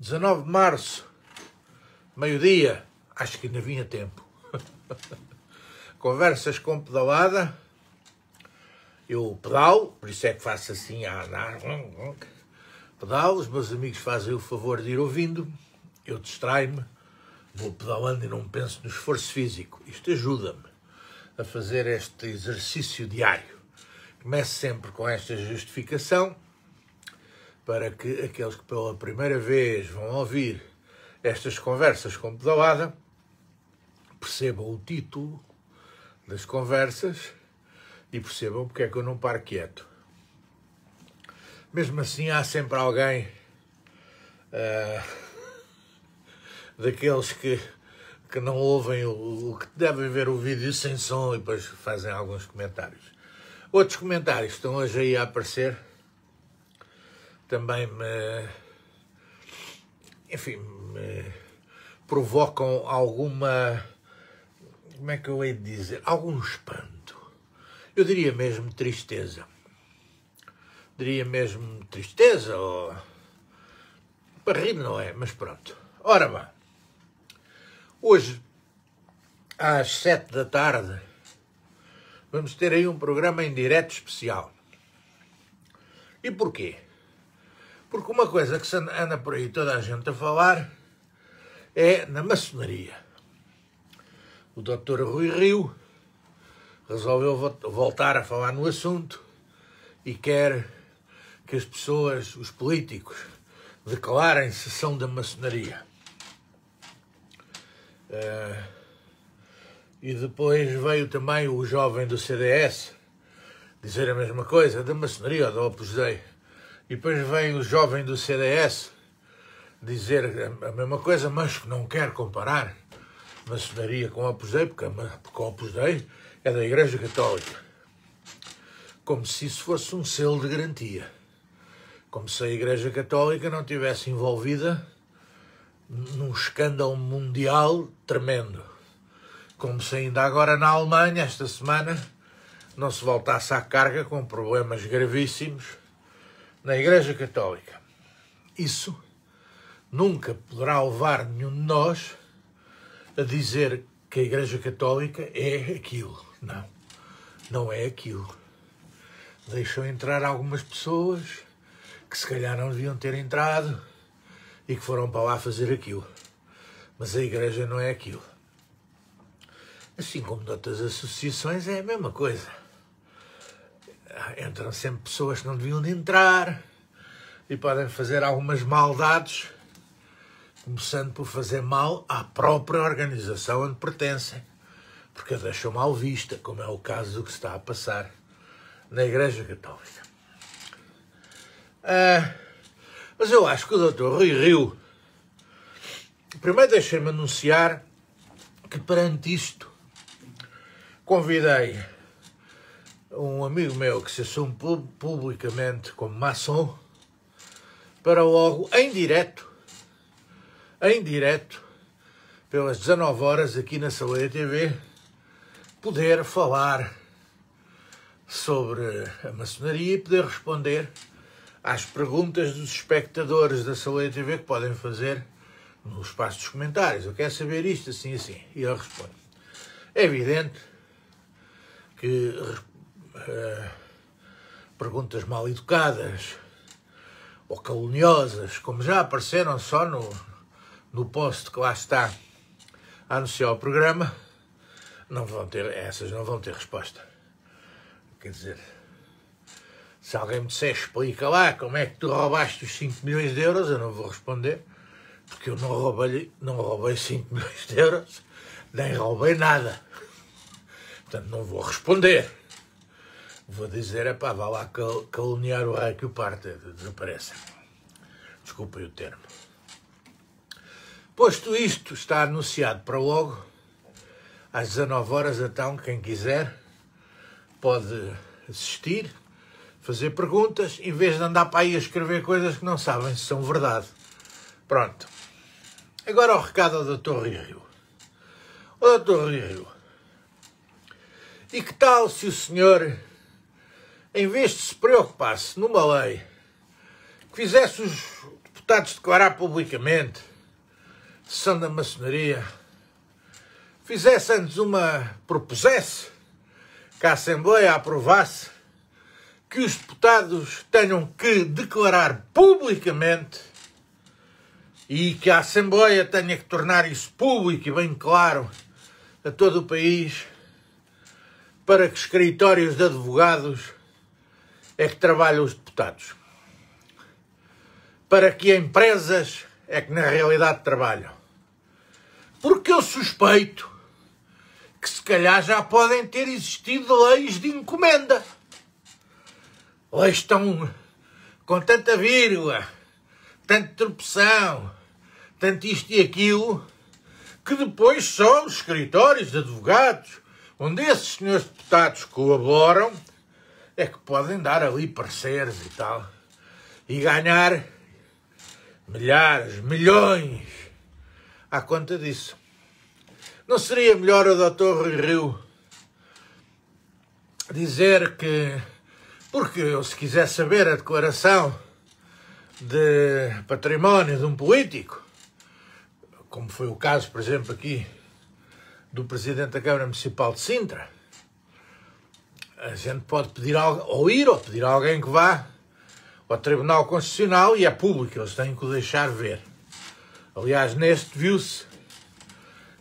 19 de março, meio-dia. Acho que ainda vinha tempo. Conversas com pedalada. Eu pedalo, por isso é que faço assim a andar. Pedalo, os meus amigos fazem o favor de ir ouvindo. Eu distraio-me, vou pedalando e não penso no esforço físico. Isto ajuda-me a fazer este exercício diário. Começo sempre com esta justificação para que aqueles que pela primeira vez vão ouvir estas conversas com pedalada percebam o título das conversas e percebam porque é que eu não paro quieto. Mesmo assim, há sempre alguém uh, daqueles que, que não ouvem o, que devem ver o vídeo sem som e depois fazem alguns comentários. Outros comentários estão hoje aí a aparecer também me. Enfim, me provocam alguma. Como é que eu hei de dizer? Algum espanto. Eu diria mesmo tristeza. Diria mesmo tristeza ou. Para rir não é, mas pronto. Ora bem, hoje, às sete da tarde, vamos ter aí um programa em direto especial. E porquê? Porque uma coisa que se anda por aí toda a gente a falar é na maçonaria. O doutor Rui Rio resolveu voltar a falar no assunto e quer que as pessoas, os políticos, declarem sessão da maçonaria. Eh, e depois veio também o jovem do CDS dizer a mesma coisa, da maçonaria ou da Opus Dei. E depois vem o jovem do CDS dizer a mesma coisa, mas que não quer comparar maçonaria com a Opus Dei, porque a Opus Dei é da Igreja Católica. Como se isso fosse um selo de garantia. Como se a Igreja Católica não tivesse envolvida num escândalo mundial tremendo. Como se ainda agora na Alemanha, esta semana, não se voltasse à carga com problemas gravíssimos na Igreja Católica. Isso nunca poderá levar nenhum de nós a dizer que a Igreja Católica é aquilo. Não, não é aquilo. Deixou entrar algumas pessoas que se calhar não deviam ter entrado e que foram para lá fazer aquilo. Mas a Igreja não é aquilo. Assim como noutras associações, é a mesma coisa. Ah, entram sempre pessoas que não deviam de entrar e podem fazer algumas maldades, começando por fazer mal à própria organização onde pertencem, porque deixam mal vista, como é o caso do que está a passar na Igreja Católica. Ah, mas eu acho que o Dr. Rui Rio. Primeiro deixei-me anunciar que perante isto convidei um amigo meu que se assume publicamente como maçom para logo, em direto, em direto, pelas 19 horas aqui na Saleia TV, poder falar sobre a maçonaria e poder responder às perguntas dos espectadores da Saleia TV que podem fazer no espaço dos comentários. Eu quero saber isto, assim, assim. E ele responde. É evidente que eh, perguntas mal educadas ou caluniosas, como já apareceram só no, no post que lá está a anunciar o programa, não vão ter, essas não vão ter resposta. Quer dizer, se alguém me disser explica lá como é que tu roubaste os 5 milhões de euros, eu não vou responder, porque eu não roubei, não roubei 5 milhões de euros, nem roubei nada. Portanto, não vou responder. Vou dizer, é pá, vá lá cal caluniar o rei que o parte, desaparece. Desculpem o termo. Posto isto, está anunciado para logo, às 19 horas, então, quem quiser pode assistir, fazer perguntas, em vez de andar para aí a escrever coisas que não sabem se são verdade. Pronto. Agora o recado ao Dr. Rio. o Dr. Rio, e que tal se o senhor em vez de se preocupar-se numa lei que fizesse os deputados declarar publicamente se da maçonaria, fizesse antes uma. propusesse que a Assembleia aprovasse que os deputados tenham que declarar publicamente e que a Assembleia tenha que tornar isso público e bem claro a todo o país para que escritórios de advogados é que trabalham os deputados. Para que empresas é que na realidade trabalham. Porque eu suspeito que se calhar já podem ter existido leis de encomenda. Leis tão com tanta vírgula, tanta tropeção, tanto isto e aquilo, que depois só os escritórios de advogados, onde esses senhores deputados colaboram, é que podem dar ali parceiros e tal e ganhar milhares, milhões à conta disso. Não seria melhor o Dr. Rui Rio dizer que, porque eu se quiser saber a declaração de património de um político, como foi o caso, por exemplo, aqui do Presidente da Câmara Municipal de Sintra, a gente pode pedir ou ir ou pedir a alguém que vá ao Tribunal Constitucional e é público, eles têm que o deixar ver. Aliás, neste viu-se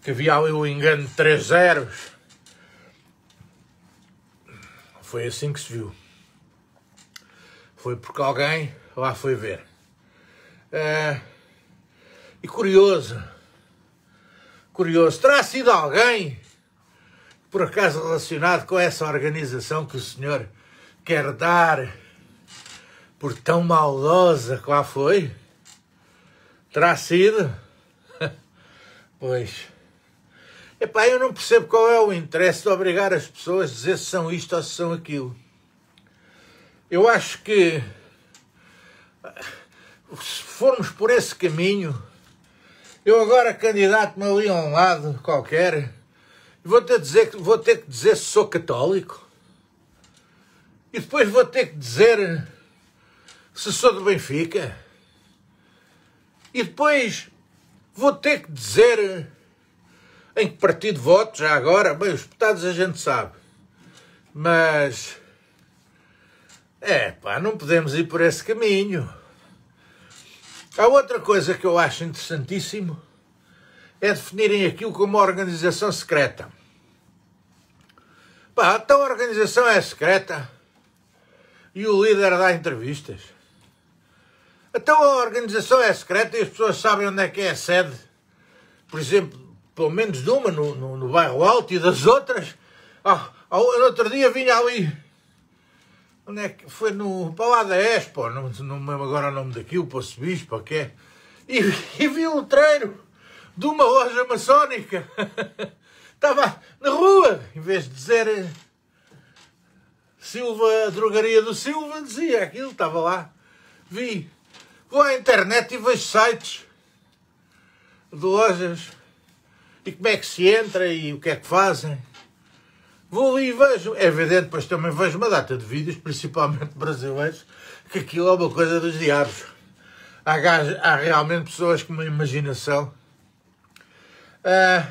que havia ali o engano de três zeros. Foi assim que se viu. Foi porque alguém lá foi ver. É... E curioso, curioso, terá sido alguém por acaso relacionado com essa organização que o senhor quer dar por tão maldosa que lá foi? Terá sido? pois. Epá, eu não percebo qual é o interesse de obrigar as pessoas a dizer se são isto ou se são aquilo. Eu acho que ah, se formos por esse caminho, eu agora candidato-me ali a um lado qualquer Vou ter, dizer, vou ter que dizer sou católico. E depois vou ter que dizer eh, se sou do Benfica. E depois vou ter que dizer eh, em que partido voto já agora. Bem, os deputados a gente sabe. Mas. É, pá, não podemos ir por esse caminho. Há outra coisa que eu acho interessantíssimo é definirem aquilo como uma organização secreta. Pá, então a organização é secreta e o líder dá entrevistas. Então a organização é secreta e as pessoas sabem onde é que é a sede. Por exemplo, pelo menos de uma no, no, no bairro alto e das outras. Ah, no outro dia vinha ali. Onde é que foi no. para lá da Expo, não, não lembro agora o nome daquilo, para o Sebispo, para quê? E, e vi o um treino de uma loja maçónica. Estava na rua, em vez de dizer eh, Silva, drogaria do Silva, dizia aquilo, estava lá. Vi, vou à internet e vejo sites de lojas e como é que se entra e o que é que fazem. Vou ali e vejo. É evidente, pois também vejo uma data de vídeos, principalmente brasileiros, que aquilo é uma coisa dos diabos. Há, há realmente pessoas com uma imaginação é.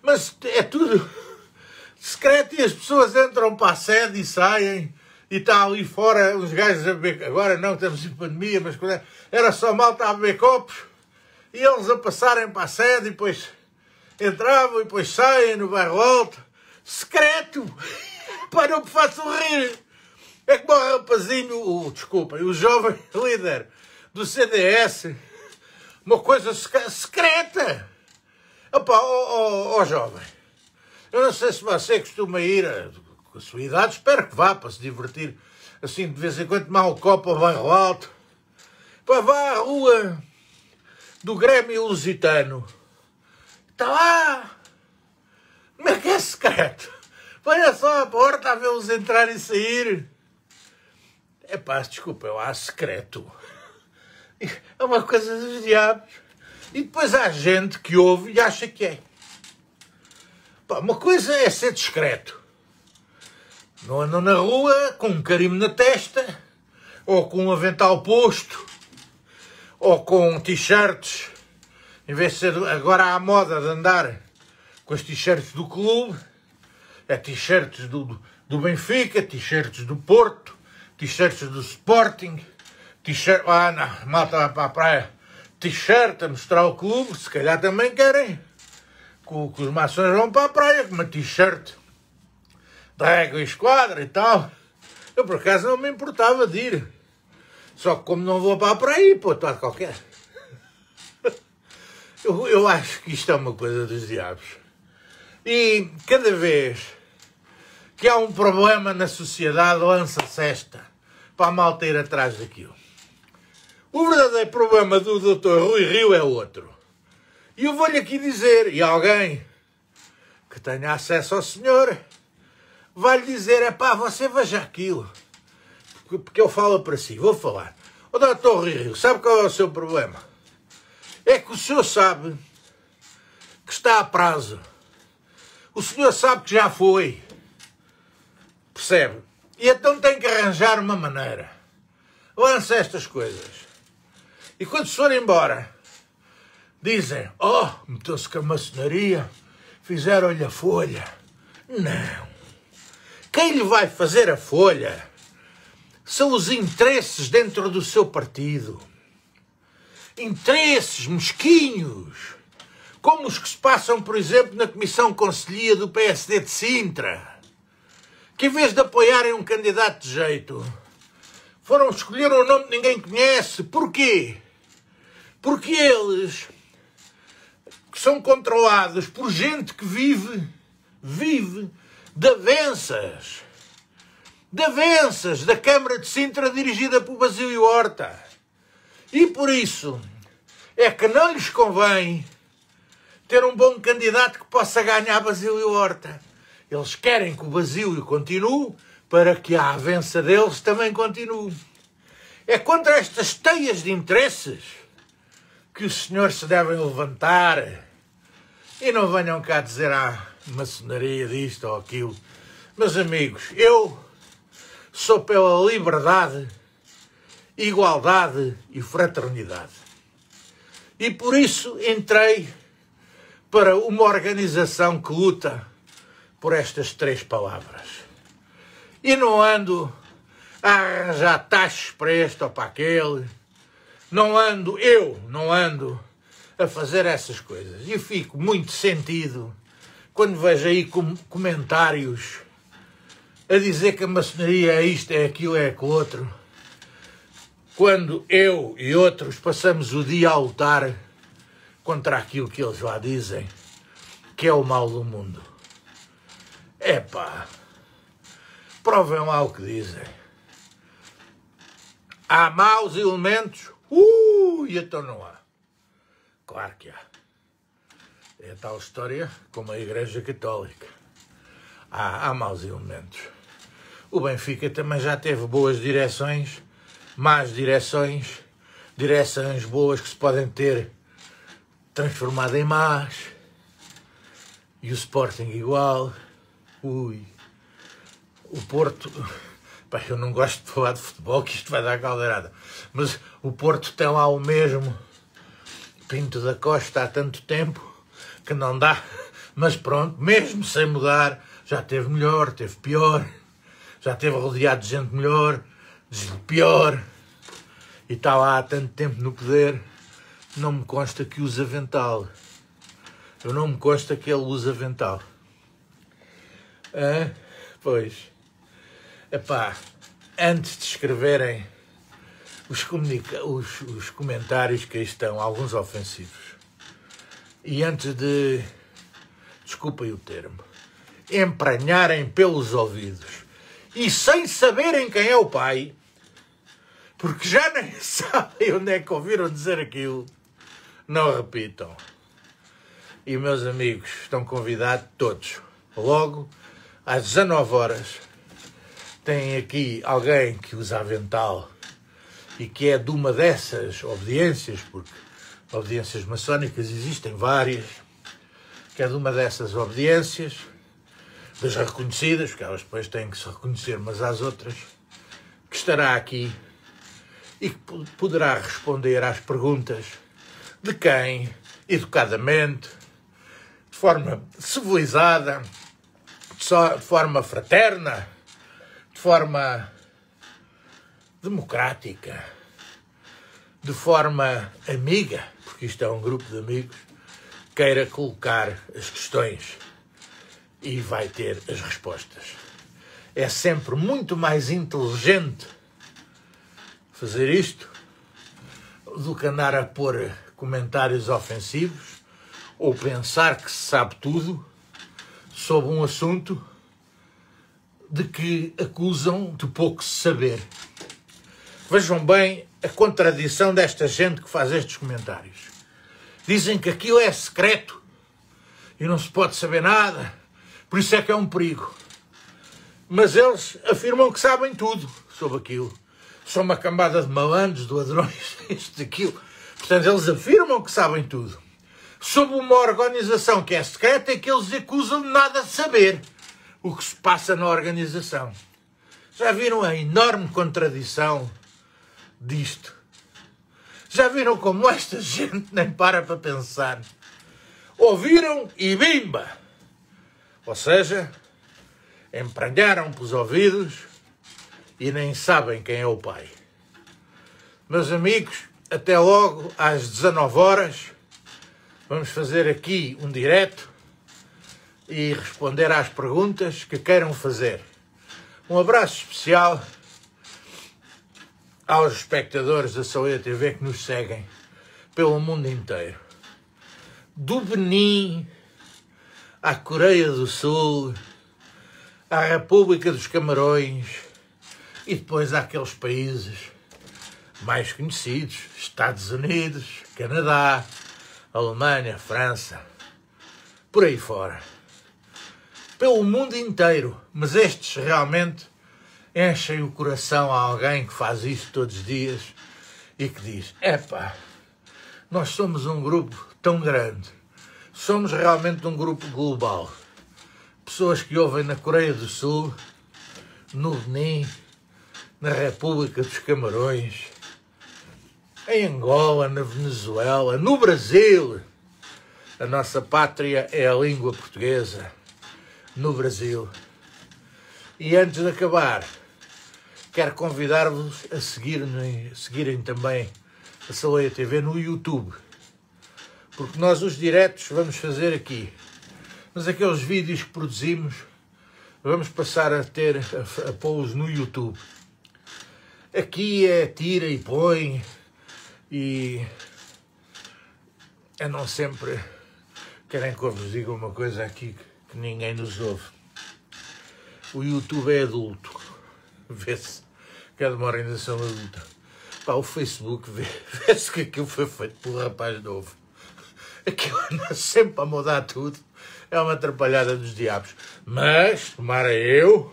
mas é tudo discreto e as pessoas entram para a sede e saem e está ali fora uns gajos a beber. Agora não estamos em pandemia, mas é, era só malta a beber copos e eles a passarem para a sede e depois entravam e depois saem no bairro alto. Secreto! para não me faço rir! É que o rapazinho, o, o jovem líder do CDS, uma coisa secreta! Opá, ó oh, oh, oh, jovem, eu não sei se você costuma ir a, eh, com a sua idade, espero que vá para se divertir assim de vez em quando, tomar o copo a barro alto. Pá, vá à rua do Grêmio Lusitano. Está lá! Como é que é secreto? Olha só a porta a vê-los entrar e sair. É pá, desculpa, eu há secreto. É uma coisa dos diabos. E depois há gente que ouve e acha que é. Pá, uma coisa é ser discreto. Não andam na rua com um carimbo na testa, ou com um avental posto, ou com t-shirts. Em vez de ser agora à moda de andar com as t-shirts do clube, é t-shirts do, do Benfica, t-shirts do Porto, t-shirts do Sporting, t-shirts. Ah, não, malta vai para a praia t-shirt a mostrar o clube, se calhar também querem que, que os maçons vão para a praia com uma t-shirt da égua e esquadra e tal. Eu por acaso não me importava de ir. Só que como não vou para a praia, pô, estou qualquer. Eu, eu acho que isto é uma coisa dos diabos. E cada vez que há um problema na sociedade, lança-se esta para a malta ir atrás daquilo. O verdadeiro problema do Dr. Rui Rio é outro. E eu vou-lhe aqui dizer, e alguém que tenha acesso ao senhor vai-lhe dizer: é pá, você veja aquilo. Porque eu falo para si, vou falar. O Dr. Rui Rio, sabe qual é o seu problema? É que o senhor sabe que está a prazo. O senhor sabe que já foi. Percebe? E então tem que arranjar uma maneira. Lança é estas coisas. E quando foram embora, dizem: Oh, meteu-se com a maçonaria, fizeram-lhe a folha. Não. Quem lhe vai fazer a folha são os interesses dentro do seu partido. Interesses mesquinhos, como os que se passam, por exemplo, na Comissão Conselhia do PSD de Sintra, que em vez de apoiarem um candidato de jeito, foram escolher um nome que ninguém conhece. Porquê? Porque eles que são controlados por gente que vive, vive de avanças. De avanças da Câmara de Sintra dirigida por Basílio Horta. E por isso é que não lhes convém ter um bom candidato que possa ganhar Basílio Horta. Eles querem que o Basílio continue para que a avança deles também continue. É contra estas teias de interesses que os senhores se devem levantar e não venham cá dizer à ah, maçonaria disto ou aquilo. Meus amigos, eu sou pela liberdade, igualdade e fraternidade. E por isso entrei para uma organização que luta por estas três palavras. E não ando a arranjar taxas para este ou para aquele não ando, eu não ando a fazer essas coisas. E fico muito sentido quando vejo aí com comentários a dizer que a maçonaria é isto, é aquilo, é aquilo outro. Quando eu e outros passamos o dia a lutar contra aquilo que eles lá dizem, que é o mal do mundo. Epá, provem lá o que dizem. Há maus elementos Uu, então não há. Claro que há. É tal história como a Igreja Católica. Há, há maus elementos. O Benfica também já teve boas direções, más direções, direções boas que se podem ter transformado em más. E o Sporting igual. Ui. O Porto Pá, eu não gosto de falar de futebol, que isto vai dar caldeirada. Mas o Porto tem lá o mesmo Pinto da Costa há tanto tempo que não dá. Mas pronto, mesmo sem mudar, já teve melhor, teve pior, já teve rodeado de gente melhor, de pior, e está lá há tanto tempo no poder. Não me consta que usa vental. Eu não me consta que ele usa vental. Ah, pois. Epá, antes de escreverem os, os, os comentários que aí estão, alguns ofensivos, e antes de, desculpem o termo, empranharem pelos ouvidos e sem saberem quem é o pai, porque já nem sabem onde é que ouviram dizer aquilo, não repitam. E meus amigos, estão convidados todos, logo às 19 horas tem aqui alguém que usa avental e que é de uma dessas obediências, porque obediências maçónicas existem várias, que é de uma dessas obediências, das reconhecidas, que elas depois têm que se reconhecer umas às outras, que estará aqui e que poderá responder às perguntas de quem, educadamente, de forma civilizada, de forma fraterna, de forma democrática, de forma amiga, porque isto é um grupo de amigos, queira colocar as questões e vai ter as respostas. É sempre muito mais inteligente fazer isto do que andar a pôr comentários ofensivos ou pensar que se sabe tudo sobre um assunto de que acusam de pouco saber. Vejam bem a contradição desta gente que faz estes comentários. Dizem que aquilo é secreto e não se pode saber nada, por isso é que é um perigo. Mas eles afirmam que sabem tudo sobre aquilo. São uma cambada de malandros, de ladrões, isto, aquilo. Portanto, eles afirmam que sabem tudo. Sobre uma organização que é secreta e que eles acusam de nada de saber o que se passa na organização. Já viram a enorme contradição disto? Já viram como esta gente nem para para pensar? Ouviram e bimba! Ou seja, empranharam pelos ouvidos e nem sabem quem é o pai. Meus amigos, até logo às 19 horas. Vamos fazer aqui um direto e responder às perguntas que queiram fazer. Um abraço especial aos espectadores da Saúde TV que nos seguem pelo mundo inteiro. Do Benin à Coreia do Sul, à República dos Camarões e depois àqueles países mais conhecidos: Estados Unidos, Canadá, Alemanha, França, por aí fora pelo mundo inteiro, mas estes realmente enchem o coração a alguém que faz isso todos os dias e que diz: epá, nós somos um grupo tão grande, somos realmente um grupo global. Pessoas que ouvem na Coreia do Sul, no Benin, na República dos Camarões, em Angola, na Venezuela, no Brasil. A nossa pátria é a língua portuguesa no Brasil. E antes de acabar, quero convidar-vos a seguirem, seguirem também a Saleia TV no YouTube. Porque nós os diretos vamos fazer aqui. Mas aqueles vídeos que produzimos, vamos passar a ter a, a pô-los no YouTube. Aqui é tira e põe e é não sempre querem que eu vos diga uma coisa aqui que que ninguém nos ouve. O YouTube é adulto. Vê-se que é de uma organização adulta. Pá, o Facebook vê-se que aquilo foi feito por um rapaz novo. Aquilo anda sempre a mudar tudo. É uma atrapalhada dos diabos. Mas, tomara eu,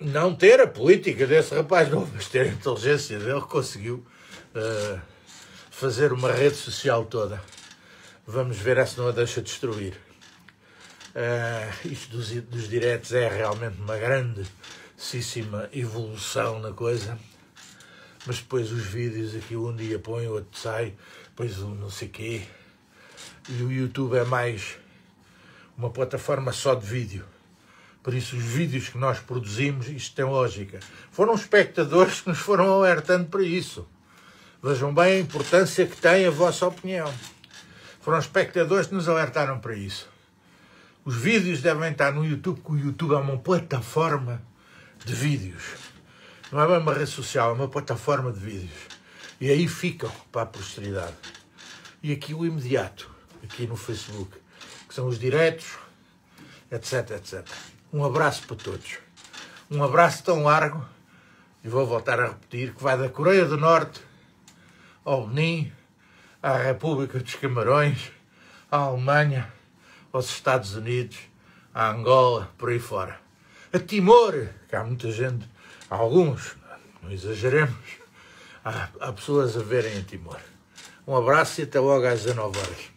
não ter a política desse rapaz novo, mas ter a inteligência dele, conseguiu uh, fazer uma rede social toda. Vamos ver se não a deixa destruir. Uh, isto dos, dos diretos é realmente uma grandíssima evolução na coisa. Mas depois os vídeos aqui um dia põe, outro sai, depois um não sei quê. E o YouTube é mais uma plataforma só de vídeo. Por isso, os vídeos que nós produzimos, isto tem lógica. Foram espectadores que nos foram alertando para isso. Vejam bem a importância que tem a vossa opinião. Foram espectadores que nos alertaram para isso. Os vídeos devem estar no YouTube, porque o YouTube é uma plataforma de vídeos. Não é uma rede social, é uma plataforma de vídeos. E aí ficam para a posteridade. E aqui o imediato, aqui no Facebook, que são os diretos, etc, etc. Um abraço para todos. Um abraço tão largo, e vou voltar a repetir, que vai da Coreia do Norte ao Benin, à República dos Camarões, à Alemanha, aos Estados Unidos, à Angola, por aí fora. A Timor, que há muita gente, há alguns, não exageremos, há, há pessoas a verem a Timor. Um abraço e até logo às 19 horas.